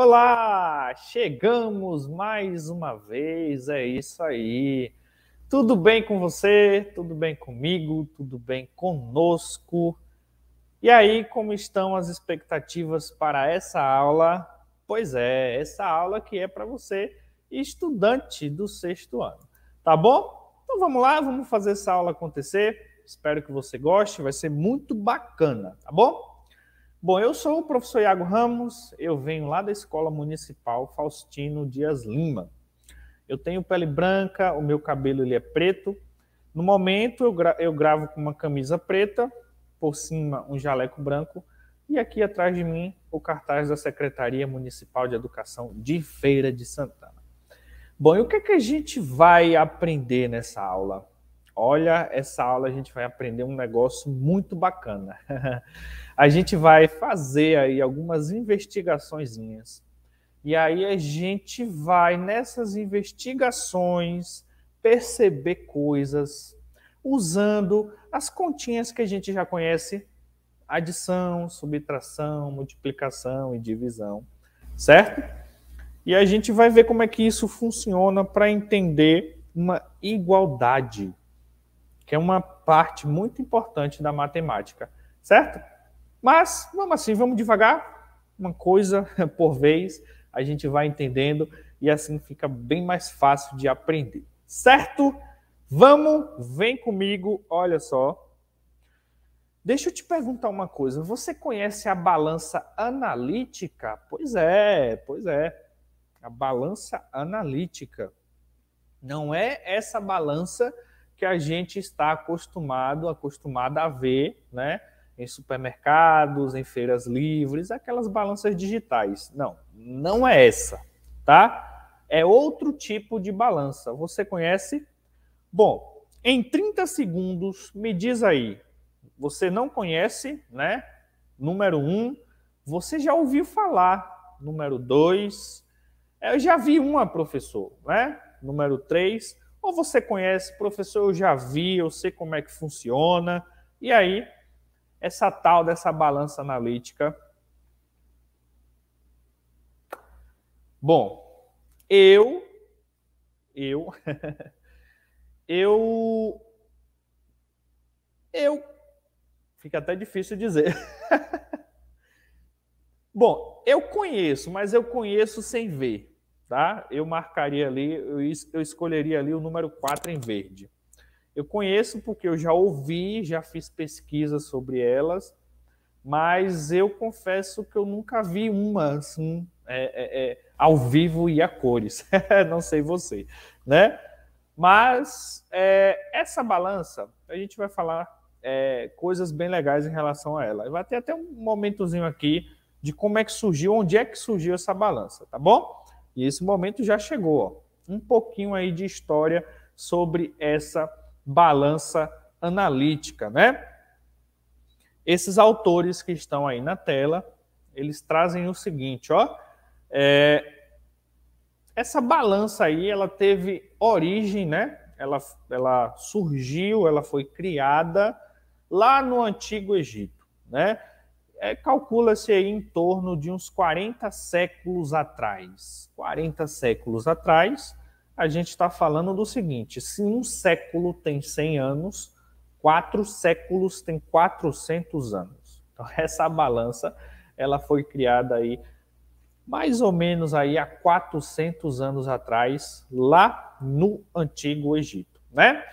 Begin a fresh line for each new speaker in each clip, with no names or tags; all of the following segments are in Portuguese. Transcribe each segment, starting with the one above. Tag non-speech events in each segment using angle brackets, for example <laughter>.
Olá, chegamos mais uma vez, é isso aí. Tudo bem com você? Tudo bem comigo? Tudo bem conosco? E aí, como estão as expectativas para essa aula? Pois é, essa aula que é para você, estudante do sexto ano. Tá bom? Então vamos lá, vamos fazer essa aula acontecer. Espero que você goste, vai ser muito bacana, tá bom? Bom, eu sou o professor Iago Ramos, eu venho lá da Escola Municipal Faustino Dias Lima. Eu tenho pele branca, o meu cabelo ele é preto. No momento eu, gra eu gravo com uma camisa preta, por cima um jaleco branco e aqui atrás de mim o cartaz da Secretaria Municipal de Educação de Feira de Santana. Bom, e o que é que a gente vai aprender nessa aula? olha, essa aula a gente vai aprender um negócio muito bacana. <laughs> a gente vai fazer aí algumas investigaçõezinhas. E aí a gente vai nessas investigações perceber coisas usando as continhas que a gente já conhece: adição, subtração, multiplicação e divisão, certo? E a gente vai ver como é que isso funciona para entender uma igualdade que é uma parte muito importante da matemática, certo? Mas vamos assim, vamos devagar, uma coisa <laughs> por vez, a gente vai entendendo e assim fica bem mais fácil de aprender, certo? Vamos, vem comigo, olha só. Deixa eu te perguntar uma coisa. Você conhece a balança analítica? Pois é, pois é. A balança analítica. Não é essa balança que a gente está acostumado, acostumada a ver, né? Em supermercados, em feiras livres, aquelas balanças digitais. Não, não é essa, tá? É outro tipo de balança. Você conhece? Bom, em 30 segundos, me diz aí. Você não conhece, né? Número um, você já ouviu falar. Número dois, eu já vi uma, professor, né? Número três, ou você conhece, professor, eu já vi, eu sei como é que funciona. E aí, essa tal dessa balança analítica. Bom, eu eu <laughs> eu eu fica até difícil dizer. <laughs> Bom, eu conheço, mas eu conheço sem ver tá? Eu marcaria ali, eu, eu escolheria ali o número 4 em verde. Eu conheço porque eu já ouvi, já fiz pesquisa sobre elas, mas eu confesso que eu nunca vi uma assim, é, é, é, ao vivo e a cores. <laughs> Não sei você, né? Mas é, essa balança, a gente vai falar é, coisas bem legais em relação a ela. Vai ter até um momentozinho aqui de como é que surgiu, onde é que surgiu essa balança, tá bom? E esse momento já chegou. Ó. Um pouquinho aí de história sobre essa balança analítica, né? Esses autores que estão aí na tela, eles trazem o seguinte, ó. É, essa balança aí, ela teve origem, né? Ela, ela surgiu, ela foi criada lá no Antigo Egito, né? é, calcula-se em torno de uns 40 séculos atrás. 40 séculos atrás, a gente está falando do seguinte: se um século tem 100 anos, quatro séculos tem 400 anos. Então, <laughs> essa balança ela foi criada aí mais ou menos aí há 400 anos atrás, lá no Antigo Egito, né?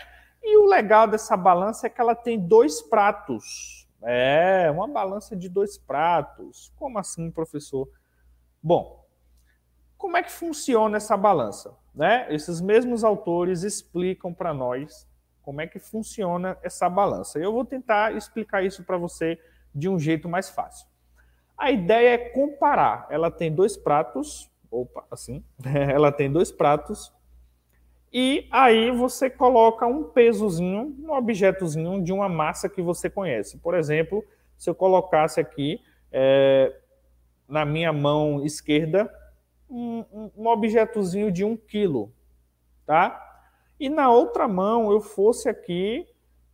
E o legal dessa balança é que ela tem dois pratos, é, uma balança de dois pratos. Como assim, professor? Bom, como é que funciona essa balança? Né? Esses mesmos autores explicam para nós como é que funciona essa balança. Eu vou tentar explicar isso para você de um jeito mais fácil. A ideia é comparar. Ela tem dois pratos, opa, assim, <laughs> ela tem dois pratos e aí você coloca um pesozinho, um objetozinho de uma massa que você conhece. Por exemplo, se eu colocasse aqui é, na minha mão esquerda um, um objetozinho de um quilo, tá? E na outra mão eu fosse aqui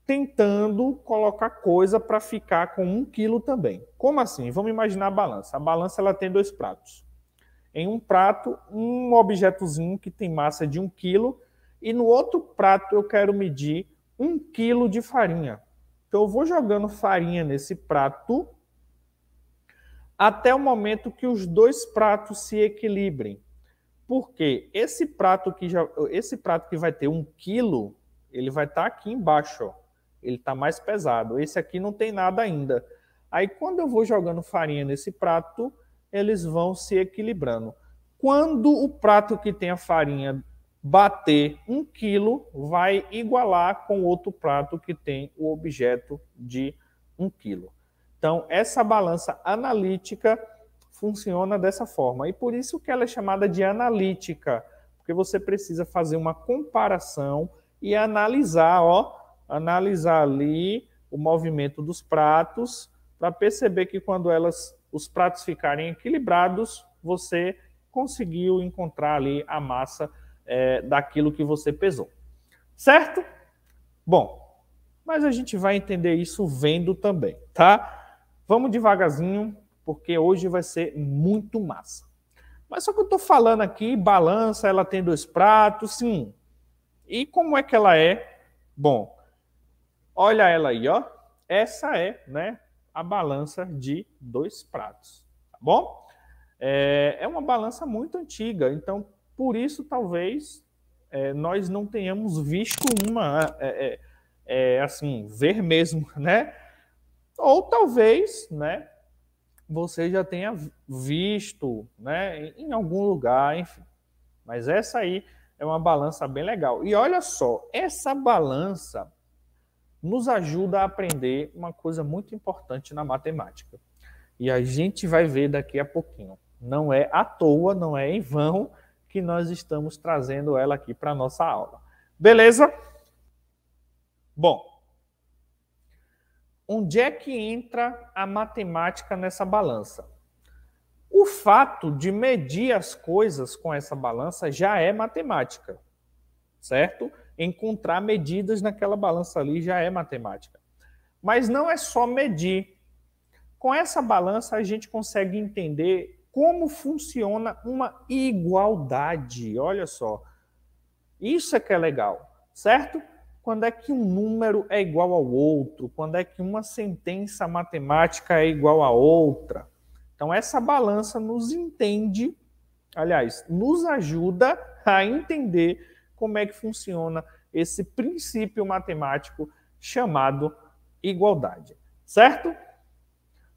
tentando colocar coisa para ficar com um quilo também. Como assim? Vamos imaginar a balança. A balança ela tem dois pratos. Em um prato, um objetozinho que tem massa de um quilo e no outro prato eu quero medir um quilo de farinha. Então eu vou jogando farinha nesse prato até o momento que os dois pratos se equilibrem. Porque esse prato que já, esse prato que vai ter um quilo, ele vai estar tá aqui embaixo, ó. ele está mais pesado. Esse aqui não tem nada ainda. Aí quando eu vou jogando farinha nesse prato, eles vão se equilibrando. Quando o prato que tem a farinha bater um quilo vai igualar com outro prato que tem o objeto de um quilo. Então, essa balança analítica funciona dessa forma. E por isso que ela é chamada de analítica, porque você precisa fazer uma comparação e analisar, ó, analisar ali o movimento dos pratos para perceber que quando elas os pratos ficarem equilibrados, você conseguiu encontrar ali a massa é, daquilo que você pesou. Certo? Bom, mas a gente vai entender isso vendo também, tá? Vamos devagarzinho, porque hoje vai ser muito massa. Mas só que eu estou falando aqui, balança, ela tem dois pratos, sim. E como é que ela é? Bom, olha ela aí, ó. Essa é, né, a balança de dois pratos, tá bom? É, é uma balança muito antiga, então por isso, talvez, é, nós não tenhamos visto uma, é, é, é assim, ver mesmo, <laughs> né? Ou talvez, né, você já tenha visto, né, em algum lugar, enfim. Mas essa aí é uma balança bem legal. E olha só, essa balança nos ajuda a aprender uma coisa muito importante na matemática. E a gente vai ver daqui a pouquinho. Não é à toa, não é em vão que nós estamos trazendo ela aqui para a nossa aula. Beleza? Bom, onde é que entra a matemática nessa balança? O fato de medir as coisas com essa balança já é matemática, certo? Encontrar medidas naquela balança ali já é matemática. Mas não é só medir. Com essa balança, a gente consegue entender como funciona uma igualdade. Olha só. Isso é que é legal, certo? Quando é que um número é igual ao outro? Quando é que uma sentença matemática é igual a outra? Então, essa balança nos entende, aliás, nos ajuda a entender como é que funciona esse princípio matemático chamado igualdade, certo?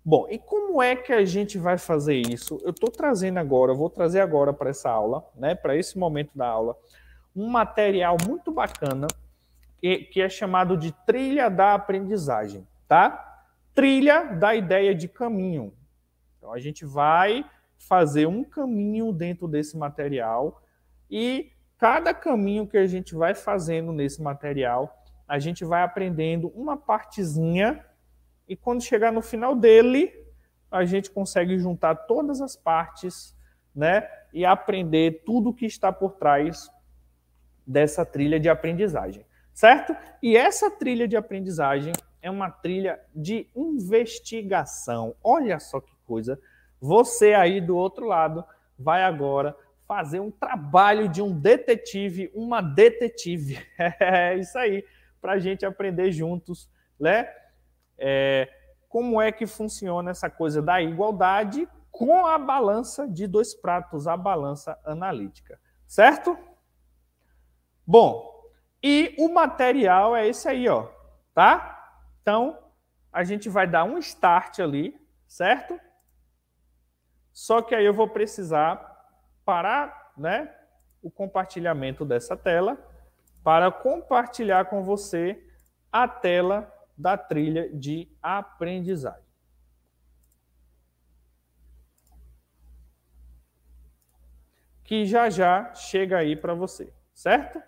Bom, e como é que a gente vai fazer isso? Eu estou trazendo agora, vou trazer agora para essa aula, né, para esse momento da aula, um material muito bacana que é chamado de trilha da aprendizagem, tá? Trilha da ideia de caminho. Então a gente vai fazer um caminho dentro desse material e cada caminho que a gente vai fazendo nesse material, a gente vai aprendendo uma partezinha e quando chegar no final dele, a gente consegue juntar todas as partes, né, e aprender tudo o que está por trás dessa trilha de aprendizagem, certo? E essa trilha de aprendizagem é uma trilha de investigação. Olha só que coisa. Você aí do outro lado vai agora fazer um trabalho de um detetive, uma detetive. <laughs> É isso aí, para a gente aprender juntos, né? É, como é que funciona essa coisa da igualdade com a balança de dois pratos, a balança analítica, certo? Bom, e o material é esse aí, ó, tá? Então, a gente vai dar um start ali, certo? Só que aí eu vou precisar parar, né, o compartilhamento dessa tela para compartilhar com você a tela da trilha de aprendizagem. Que já já chega aí para você, certo?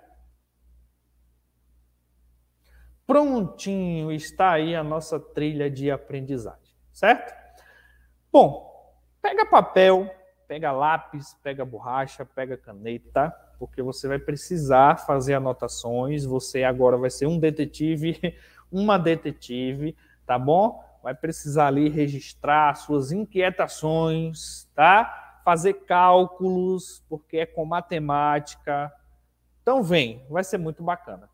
Prontinho está aí a nossa trilha de aprendizagem, certo? Bom, pega papel, pega lápis, pega borracha, pega caneta, porque você vai precisar fazer anotações. Você agora vai ser um detetive uma detetive, tá bom? Vai precisar ali registrar suas inquietações, tá? Fazer cálculos, porque é com matemática. Então vem, vai ser muito bacana.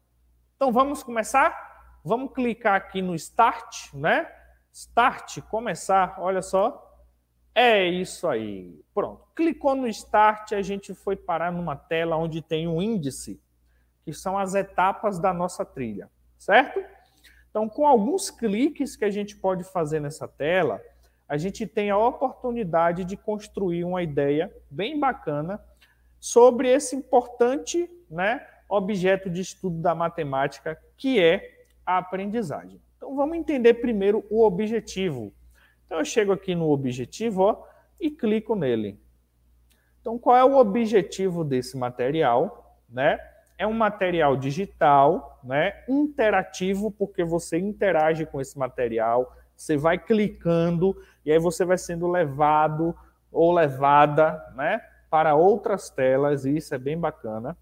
Então vamos começar? Vamos clicar aqui no Start, né? Start, começar, olha só. É isso aí. Pronto. Clicou no Start, a gente foi parar numa tela onde tem um índice, que são as etapas da nossa trilha, certo? Então, com alguns cliques que a gente pode fazer nessa tela, a gente tem a oportunidade de construir uma ideia bem bacana sobre esse importante né, objeto de estudo da matemática, que é a aprendizagem. Então, vamos entender primeiro o objetivo. Então, eu chego aqui no objetivo ó, e clico nele. Então, qual é o objetivo desse material? Né? é um material digital, né, interativo, porque você interage com esse material, você vai clicando e aí você vai sendo levado ou levada, né, para outras telas, e isso é bem bacana.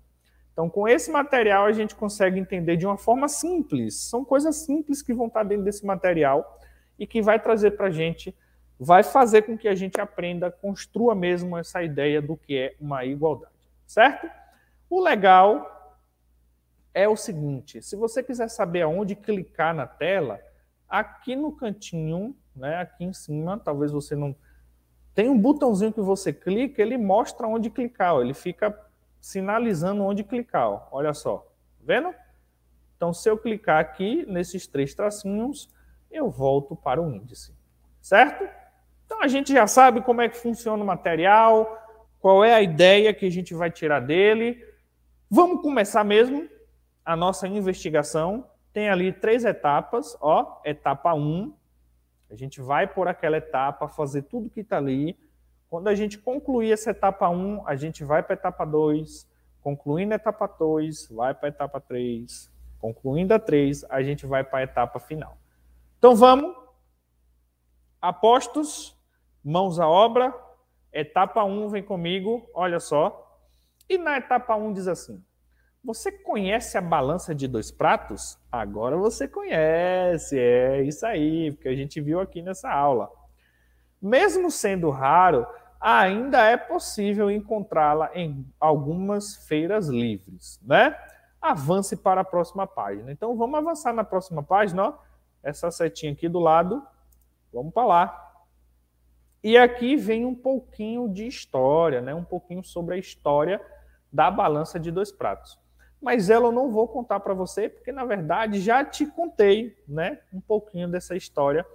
Então, com esse material a gente consegue entender de uma forma simples. São coisas simples que vão estar dentro desse material e que vai trazer para a gente, vai fazer com que a gente aprenda, construa mesmo essa ideia do que é uma igualdade, certo? O legal é o seguinte: se você quiser saber aonde clicar na tela, aqui no cantinho, né, aqui em cima, talvez você não. Tem um botãozinho que você clica, ele mostra onde clicar, ó, ele fica sinalizando onde clicar. Ó, olha só, tá vendo? Então, se eu clicar aqui nesses três tracinhos, eu volto para o índice, certo? Então, a gente já sabe como é que funciona o material, qual é a ideia que a gente vai tirar dele. Vamos começar mesmo a nossa investigação tem ali três etapas, ó, etapa 1, um, a gente vai por aquela etapa, fazer tudo que está ali. Quando a gente concluir essa etapa 1, um, a gente vai para a etapa 2, concluindo a etapa 2, vai para a etapa 3, concluindo a 3, a gente vai para a etapa final. Então vamos, apostos, mãos à obra, etapa 1 um, vem comigo, olha só. E na etapa 1 um diz assim, você conhece a balança de dois pratos? Agora você conhece, é isso aí, porque a gente viu aqui nessa aula. Mesmo sendo raro, ainda é possível encontrá-la em algumas feiras livres, né? Avance para a próxima página. Então vamos avançar na próxima página, ó. Essa setinha aqui do lado. Vamos para lá. E aqui vem um pouquinho de história, né? Um pouquinho sobre a história da balança de dois pratos mas ela eu não vou contar para você, porque na verdade já te contei, né, um pouquinho dessa história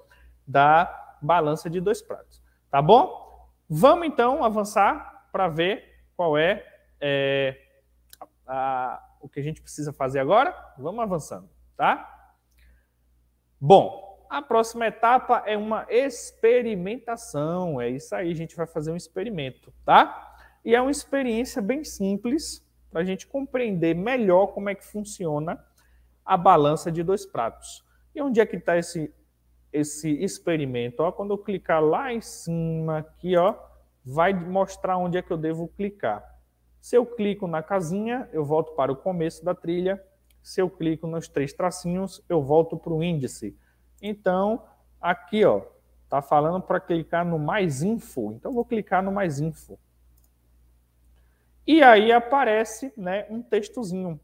da balança de dois pratos, tá bom? Vamos então avançar para ver qual é, é a, o que a gente precisa fazer agora. Vamos avançando, tá? Bom, a próxima etapa é uma experimentação. É isso aí, a gente vai fazer um experimento, tá? E é uma experiência bem simples para a gente compreender melhor como é que funciona a balança de dois pratos. E onde é que está esse, esse experimento? Ó, quando eu clicar lá em cima aqui, ó, vai mostrar onde é que eu devo clicar. Se eu clico na casinha, eu volto para o começo da trilha. Se eu clico nos três tracinhos, eu volto para o índice. Então, aqui ó, tá falando para clicar no mais info. Então, vou clicar no mais info. E aí aparece né, um textozinho.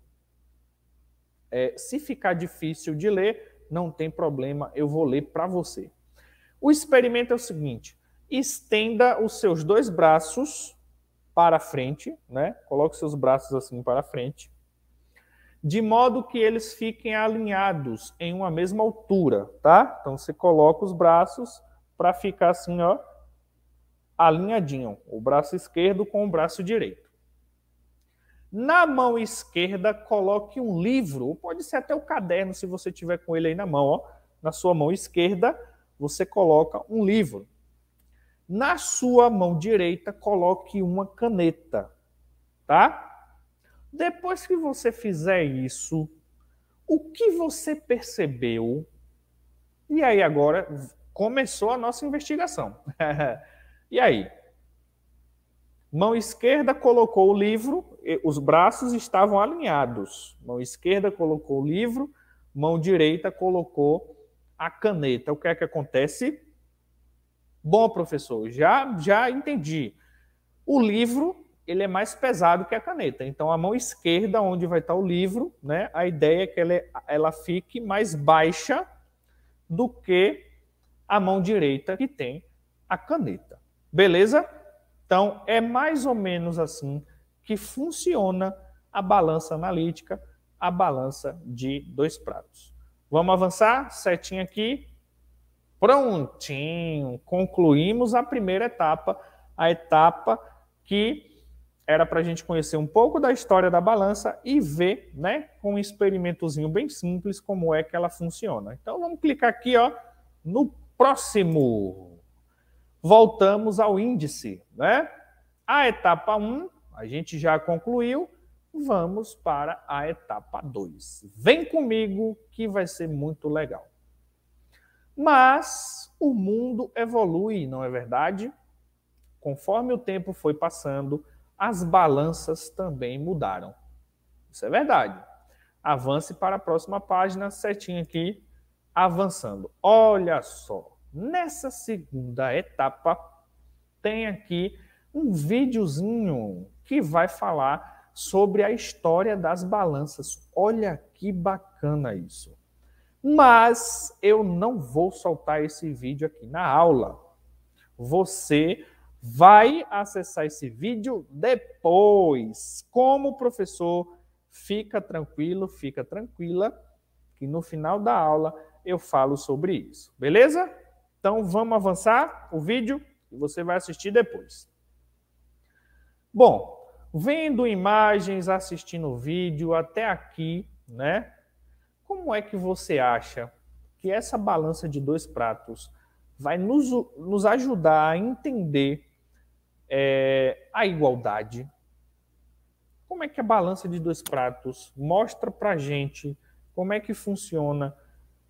É, se ficar difícil de ler, não tem problema, eu vou ler para você. O experimento é o seguinte: estenda os seus dois braços para frente, né? Coloque seus braços assim para frente, de modo que eles fiquem alinhados em uma mesma altura, tá? Então você coloca os braços para ficar assim, ó, alinhadinho, o braço esquerdo com o braço direito. Na mão esquerda, coloque um livro, pode ser até o caderno, se você tiver com ele aí na mão. Ó. Na sua mão esquerda, você coloca um livro. Na sua mão direita, coloque uma caneta, tá? Depois que você fizer isso, o que você percebeu? E aí agora começou a nossa investigação. <laughs> e aí? Mão esquerda colocou o livro, os braços estavam alinhados. Mão esquerda colocou o livro, mão direita colocou a caneta. O que é que acontece? Bom, professor, já já entendi. O livro ele é mais pesado que a caneta. Então, a mão esquerda, onde vai estar o livro, né? A ideia é que ela, é, ela fique mais baixa do que a mão direita que tem a caneta. Beleza? Então, é mais ou menos assim que funciona a balança analítica, a balança de dois pratos. Vamos avançar? Setinha aqui. Prontinho! Concluímos a primeira etapa, a etapa que era para a gente conhecer um pouco da história da balança e ver, né, com um experimentozinho bem simples, como é que ela funciona. Então, vamos clicar aqui, ó, no próximo voltamos ao índice, né? A etapa 1, a gente já concluiu, vamos para a etapa 2. Vem comigo que vai ser muito legal. Mas o mundo evolui, não é verdade? Conforme o tempo foi passando, as balanças também mudaram. Isso é verdade. Avance para a próxima página, certinho aqui, avançando. Olha só. Nessa segunda etapa, tem aqui um videozinho que vai falar sobre a história das balanças. Olha que bacana isso. Mas eu não vou soltar esse vídeo aqui na aula. Você vai acessar esse vídeo depois. Como professor, fica tranquilo, fica tranquila, que no final da aula eu falo sobre isso, beleza? Então vamos avançar o vídeo e você vai assistir depois. Bom, vendo imagens, assistindo o vídeo até aqui, né? Como é que você acha que essa balança de dois pratos vai nos, nos ajudar a entender é, a igualdade? Como é que a balança de dois pratos mostra para gente como é que funciona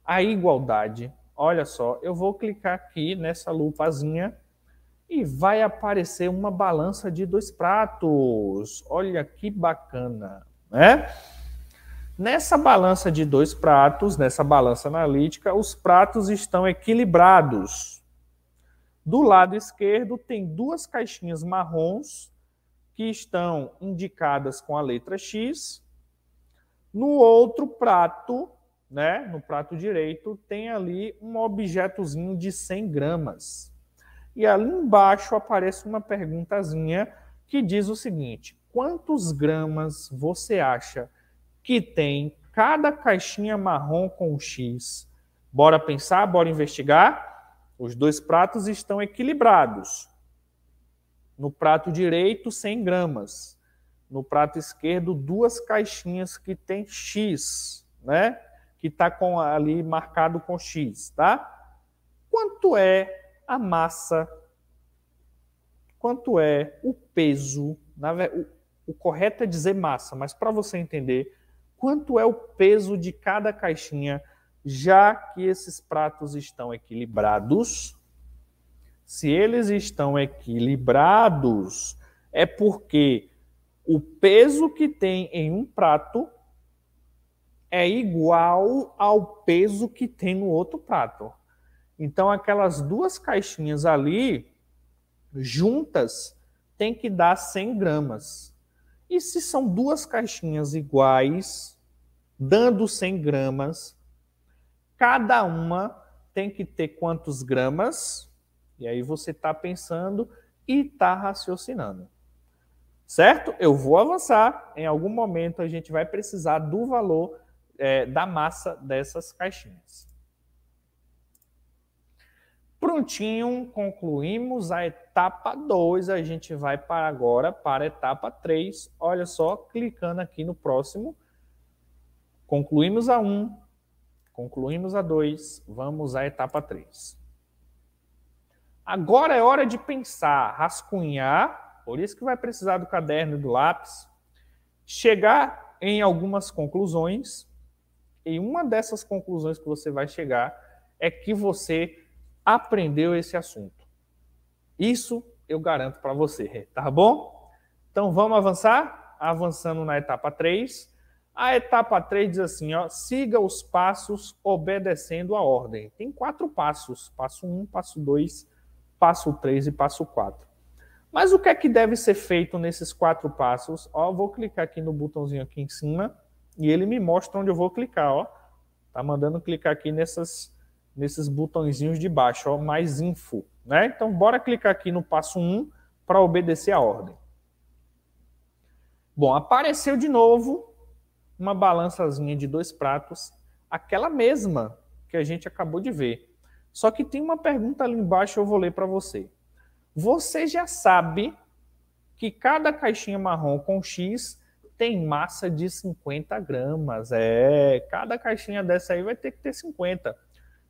a igualdade? olha só, eu vou clicar aqui nessa lupazinha e vai aparecer uma balança de dois pratos. Olha que bacana, né? Nessa balança de dois pratos, nessa balança analítica, os pratos estão equilibrados. Do lado esquerdo tem duas caixinhas marrons que estão indicadas com a letra X. No outro prato né, no prato direito, tem ali um objetozinho de 100 gramas. E ali embaixo aparece uma perguntazinha que diz o seguinte: quantos gramas você acha que tem cada caixinha marrom com X? Bora pensar, bora investigar? Os dois pratos estão equilibrados. No prato direito, 100 gramas. No prato esquerdo, duas caixinhas que tem X, né? que está ali marcado com X, tá? Quanto é a massa? Quanto é o peso? Na, o, o correto é dizer massa, mas para você entender, quanto é o peso de cada caixinha, já que esses pratos estão equilibrados? Se eles estão equilibrados, é porque o peso que tem em um prato é igual ao peso que tem no outro prato. Então, aquelas duas caixinhas ali, juntas, tem que dar 100 gramas. E se são duas caixinhas iguais, dando 100 gramas, cada uma tem que ter quantos gramas? E aí você está pensando e está raciocinando. Certo? Eu vou avançar. Em algum momento a gente vai precisar do valor é, da massa dessas caixinhas. Prontinho, concluímos a etapa 2. A gente vai para agora para a etapa 3. Olha só, clicando aqui no próximo. Concluímos a 1, um, concluímos a 2, vamos à etapa 3. Agora é hora de pensar, rascunhar, por isso que vai precisar do caderno e do lápis, chegar em algumas conclusões e uma dessas conclusões que você vai chegar é que você aprendeu esse assunto. Isso eu garanto para você, tá bom? Então vamos avançar? Avançando na etapa 3. A etapa 3 diz assim: ó, siga os passos obedecendo a ordem. Tem quatro passos: passo 1, passo 2, passo 3 e passo 4. Mas o que é que deve ser feito nesses quatro passos? Ó, vou clicar aqui no botãozinho aqui em cima e ele me mostra onde eu vou clicar, ó. Tá mandando clicar aqui nessas, nesses botõezinhos de baixo, ó, mais info, né? Então, bora clicar aqui no passo 1 para obedecer a ordem. Bom, apareceu de novo uma balançazinha de dois pratos, aquela mesma que a gente acabou de ver. Só que tem uma pergunta ali embaixo, eu vou ler para você. Você já sabe que cada caixinha marrom com X tem massa de 50 gramas. É, cada caixinha dessa aí vai ter que ter 50.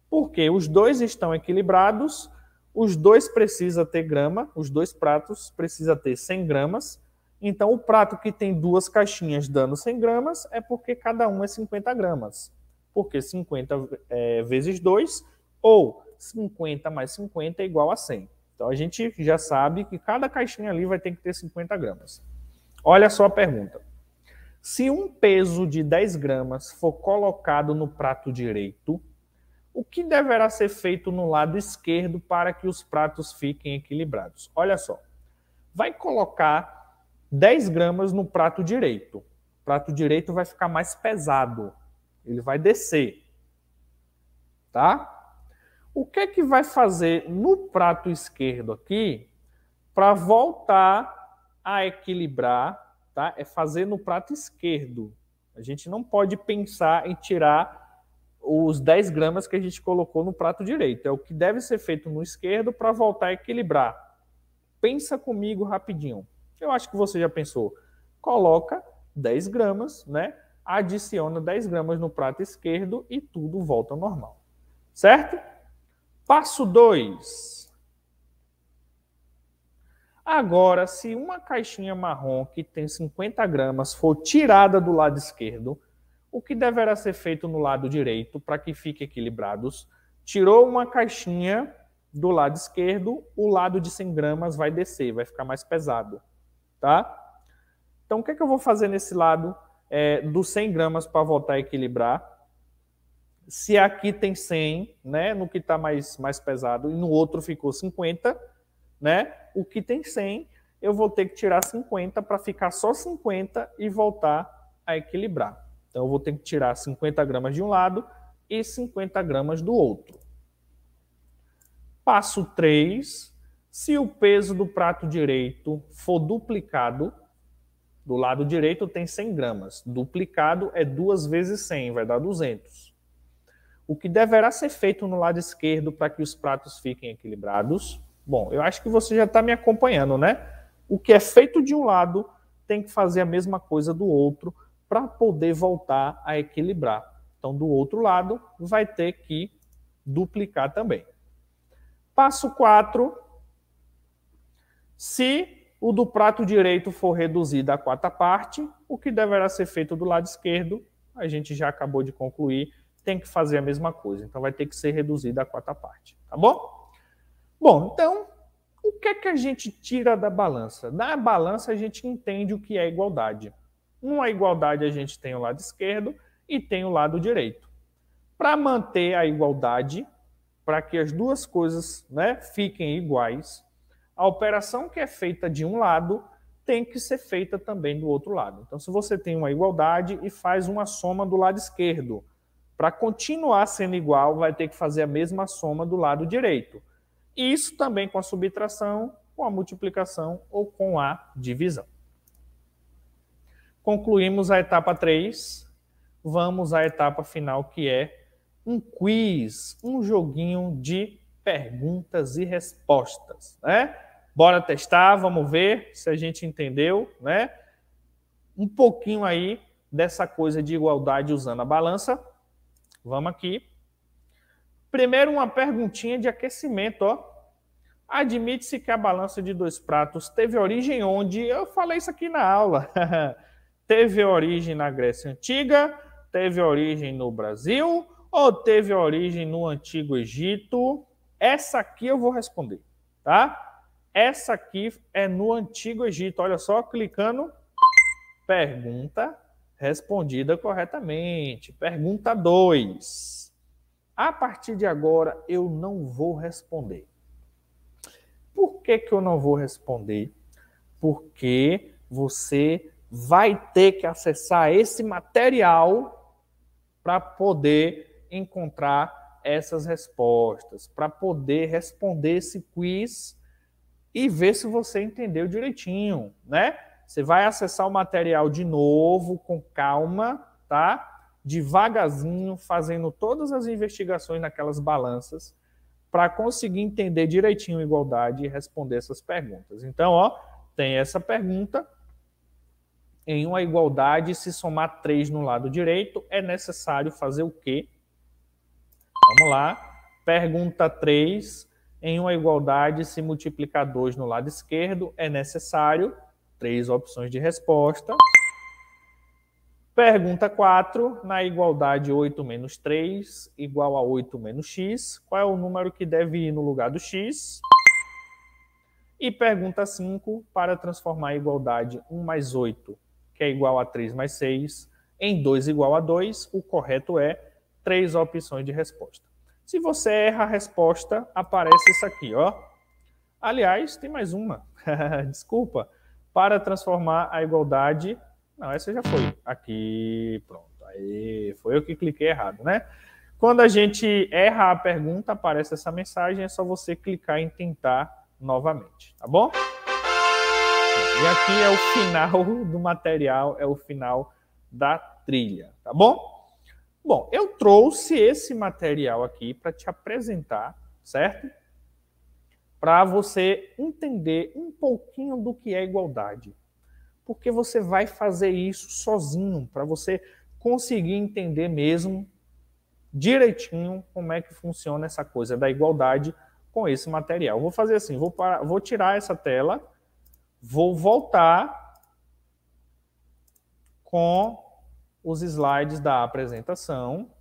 Porque os dois estão equilibrados, os dois precisa ter grama, os dois pratos precisa ter 100 gramas. Então, o prato que tem duas caixinhas dando 100 gramas é porque cada um é 50 gramas. Porque 50 é, vezes 2, ou 50 mais 50 é igual a 100. Então, a gente já sabe que cada caixinha ali vai ter que ter 50 gramas. Olha só a pergunta. Se um peso de 10 gramas for colocado no prato direito, o que deverá ser feito no lado esquerdo para que os pratos fiquem equilibrados? Olha só, vai colocar 10 gramas no prato direito. O prato direito vai ficar mais pesado, ele vai descer, tá? O que é que vai fazer no prato esquerdo aqui para voltar a equilibrar tá? É fazer no prato esquerdo. A gente não pode pensar em tirar os 10 gramas que a gente colocou no prato direito. É o que deve ser feito no esquerdo para voltar a equilibrar. Pensa comigo rapidinho. Eu acho que você já pensou. Coloca 10 gramas, né? Adiciona 10 gramas no prato esquerdo e tudo volta ao normal. Certo? Passo 2. Agora, se uma caixinha marrom que tem 50 gramas for tirada do lado esquerdo, o que deverá ser feito no lado direito para que fiquem equilibrados? Tirou uma caixinha do lado esquerdo, o lado de 100 gramas vai descer, vai ficar mais pesado, tá? Então, o que, é que eu vou fazer nesse lado é, dos 100 gramas para voltar a equilibrar? se aqui tem 100, né, no que está mais, mais pesado, e no outro ficou 50, né? O que tem 100, eu vou ter que tirar 50 para ficar só 50 e voltar a equilibrar. Então, eu vou ter que tirar 50 gramas de um lado e 50 gramas do outro. Passo 3. Se o peso do prato direito for duplicado, do lado direito tem 100 gramas. Duplicado é 2 vezes 100, vai dar 200. O que deverá ser feito no lado esquerdo para que os pratos fiquem equilibrados? Bom, eu acho que você já está me acompanhando, né? O que é feito de um lado tem que fazer a mesma coisa do outro para poder voltar a equilibrar. Então, do outro lado, vai ter que duplicar também. Passo 4. Se o do prato direito for reduzido à quarta parte, o que deverá ser feito do lado esquerdo, a gente já acabou de concluir, tem que fazer a mesma coisa. Então, vai ter que ser reduzido à quarta parte. Tá bom? Bom, então, o que é que a gente tira da balança? Na balança, a gente entende o que é igualdade. Numa igualdade, a gente tem o lado esquerdo e tem o lado direito. Para manter a igualdade, para que as duas coisas né, fiquem iguais, a operação que é feita de um lado tem que ser feita também do outro lado. Então, se você tem uma igualdade e faz uma soma do lado esquerdo, para continuar sendo igual, vai ter que fazer a mesma soma do lado direito. Isso também com a subtração, com a multiplicação ou com a divisão. Concluímos a etapa 3. Vamos à etapa final, que é um quiz, um joguinho de perguntas e respostas, né? Bora testar, vamos ver se a gente entendeu, né? Um pouquinho aí dessa coisa de igualdade usando a balança. Vamos aqui. Primeiro, uma perguntinha de aquecimento, ó. Admite-se que a balança de dois pratos teve origem onde? Eu falei isso aqui na aula. <laughs> teve origem na Grécia Antiga, teve origem no Brasil ou teve origem no Antigo Egito? Essa aqui eu vou responder, tá? Essa aqui é no Antigo Egito. Olha só, clicando. Pergunta respondida corretamente. Pergunta 2 a partir de agora eu não vou responder. Por que, que eu não vou responder? Porque você vai ter que acessar esse material para poder encontrar essas respostas, para poder responder esse quiz e ver se você entendeu direitinho, né? Você vai acessar o material de novo com calma, tá? devagarzinho, fazendo todas as investigações naquelas balanças para conseguir entender direitinho a igualdade e responder essas perguntas. Então, ó, tem essa pergunta. Em uma igualdade, se somar 3 no lado direito, é necessário fazer o quê? Vamos lá. Pergunta 3. Em uma igualdade, se multiplicar 2 no lado esquerdo, é necessário três opções de resposta. Pergunta 4, na igualdade 8 menos 3 igual a 8 menos x, qual é o número que deve ir no lugar do x? E pergunta 5, para transformar a igualdade 1 mais 8, que é igual a 3 mais 6, em 2 igual a 2, o correto é três opções de resposta. Se você erra a resposta, aparece isso aqui, ó. Aliás, tem mais uma. <laughs> Desculpa. Para transformar a igualdade não, essa já foi. Aqui, pronto. Aí foi eu que cliquei errado, né? Quando a gente erra a pergunta, aparece essa mensagem, é só você clicar em tentar novamente, tá bom? E aqui é o final <laughs> do material, é o final da trilha, tá bom? Bom, eu trouxe esse material aqui para te apresentar, certo? Para você entender um pouquinho do que é igualdade porque você vai fazer isso sozinho, para você conseguir entender mesmo direitinho como é que funciona essa coisa da igualdade com esse material. Vou fazer assim, vou, parar, vou tirar essa tela, vou voltar com os slides da apresentação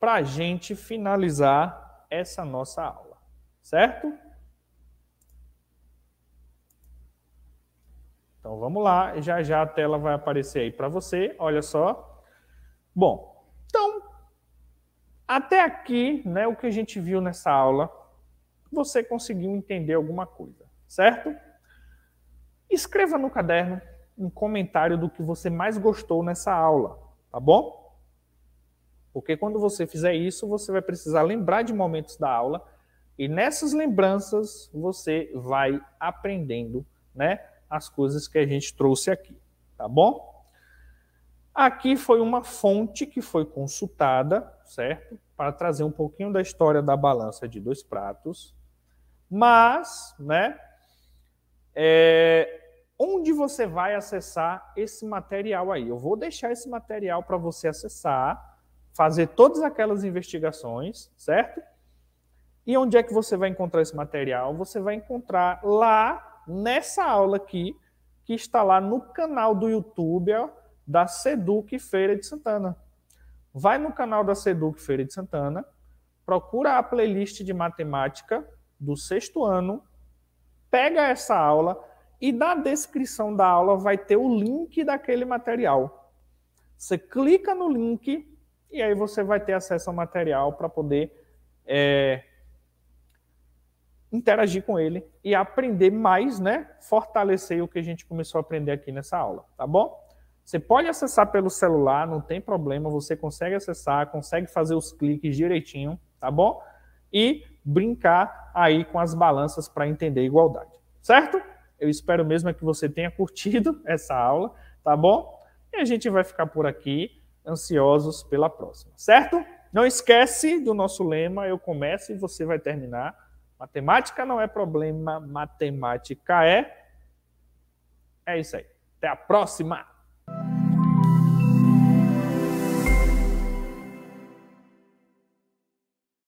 para a gente finalizar essa nossa aula, certo? Então vamos lá, já já a tela vai aparecer aí para você, olha só. Bom, então, até aqui, né, o que a gente viu nessa aula, você conseguiu entender alguma coisa, certo? Escreva no caderno um comentário do que você mais gostou nessa aula, tá bom? Porque quando você fizer isso, você vai precisar lembrar de momentos da aula e nessas lembranças você vai aprendendo, né? as coisas que a gente trouxe aqui, tá bom? Aqui foi uma fonte que foi consultada, certo? Para trazer um pouquinho da história da balança de dois pratos. Mas, né? É, onde você vai acessar esse material aí? Eu vou deixar esse material para você acessar, fazer todas aquelas investigações, certo? E onde é que você vai encontrar esse material? Você vai encontrar lá nessa aula aqui, que está lá no canal do YouTube ó, da Seduc Feira de Santana. Vai no canal da Seduc Feira de Santana, procura a playlist de matemática do sexto ano, pega essa aula e na descrição da aula vai ter o link daquele material. Você clica no link e aí você vai ter acesso ao material para poder é, interagir com ele e aprender mais, né? Fortalecer o que a gente começou a aprender aqui nessa aula, tá bom? Você pode acessar pelo celular, não tem problema, você consegue acessar, consegue fazer os cliques direitinho, tá bom? E brincar aí com as balanças para entender a igualdade, certo? Eu espero mesmo é que você tenha curtido <laughs> essa aula, tá bom? E a gente vai ficar por aqui, ansiosos pela próxima, certo? Não esquece do nosso lema, eu começo e você vai terminar Matemática não é problema, matemática é. É isso aí. Até a próxima!